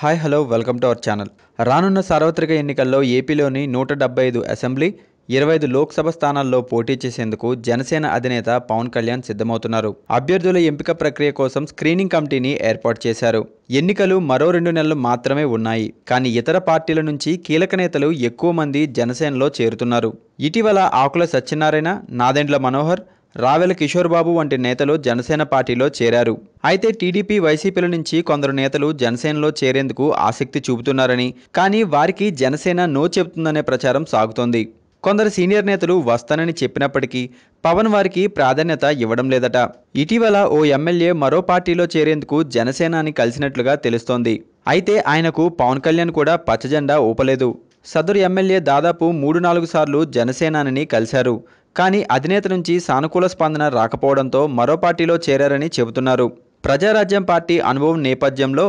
hi hello welcome to our channel రానున్న సార్వత్రిక ఎన్నికల్లో ఏపీలోని నూట డెబ్బై ఐదు అసెంబ్లీ ఇరవై ఐదు లోక్సభ స్థానాల్లో పోటీ చేసేందుకు జనసేన అధినేత పవన్ కళ్యాణ్ సిద్ధమవుతున్నారు అభ్యర్థుల ఎంపిక ప్రక్రియ కోసం స్క్రీనింగ్ కమిటీని ఏర్పాటు చేశారు ఎన్నికలు మరో రెండు నెలలు మాత్రమే ఉన్నాయి కానీ ఇతర పార్టీల నుంచి కీలక నేతలు ఎక్కువ మంది జనసేనలో చేరుతున్నారు ఇటీవల ఆకుల సత్యనారాయణ నాదెండ్ల మనోహర్ రావెల కిషోర్ బాబు వంటి నేతలు జనసేన పార్టీలో చేరారు అయితే టీడీపీ వైసీపీల నుంచి కొందరు నేతలు జనసేనలో చేరేందుకు ఆసక్తి చూపుతున్నారని కానీ వారికి జనసేన నో చెబుతుందనే ప్రచారం సాగుతోంది కొందరు సీనియర్ నేతలు వస్తానని చెప్పినప్పటికీ పవన్ వారికి ప్రాధాన్యత ఇవ్వడం లేదట ఇటీవల ఓ ఎమ్మెల్యే మరో పార్టీలో చేరేందుకు జనసేనాని కలిసినట్లుగా తెలుస్తోంది అయితే ఆయనకు పవన్ కళ్యాణ్ కూడా పచ్చజెండా ఊపలేదు సదరు ఎమ్మెల్యే దాదాపు మూడు నాలుగు సార్లు జనసేనాని కలిశారు కానీ అధినేత నుంచి సానుకూల స్పందన రాకపోవడంతో మరో పార్టీలో చేరారని చెబుతున్నారు ప్రజారాజ్యం పార్టీ అనుభవం నేపథ్యంలో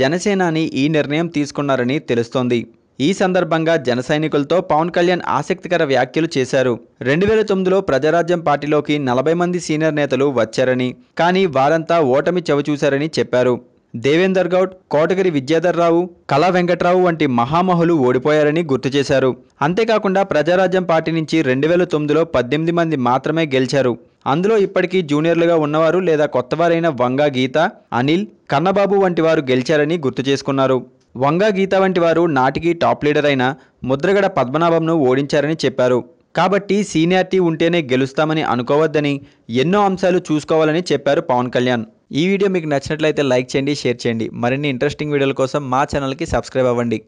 జనసేనాని ఈ నిర్ణయం తీసుకున్నారని తెలుస్తోంది ఈ సందర్భంగా జన సైనికులతో పవన్ కళ్యాణ్ ఆసక్తికర వ్యాఖ్యలు చేశారు రెండు వేల తొమ్మిదిలో ప్రజారాజ్యం పార్టీలోకి నలభై మంది సీనియర్ నేతలు వచ్చారని కానీ వారంతా ఓటమి చవిచూశారని చెప్పారు దేవేందర్ గౌడ్ కోటగిరి విద్యాధర్ రావు కళా వెంకట్రావు వంటి మహామహులు ఓడిపోయారని గుర్తు చేశారు అంతేకాకుండా ప్రజారాజ్యం పార్టీ నుంచి రెండు వేల తొమ్మిదిలో పద్దెనిమిది మంది మాత్రమే గెలిచారు అందులో ఇప్పటికీ జూనియర్లుగా ఉన్నవారు లేదా కొత్తవారైన వంగా గీత అనిల్ కన్నబాబు వంటి వారు గెలిచారని గుర్తు చేసుకున్నారు వంగా గీత వంటి వారు నాటికి టాప్ లీడర్ అయిన ముద్రగడ పద్మనాభంను ఓడించారని చెప్పారు కాబట్టి సీనియారిటీ ఉంటేనే గెలుస్తామని అనుకోవద్దని ఎన్నో అంశాలు చూసుకోవాలని చెప్పారు పవన్ కళ్యాణ్ ఈ వీడియో మీకు నచ్చినట్లయితే లైక్ చేయండి షేర్ చేయండి మరిన్ని ఇంట్రెస్టింగ్ వీడియోల కోసం మా ఛానల్కి సబ్స్క్రైబ్ అవ్వండి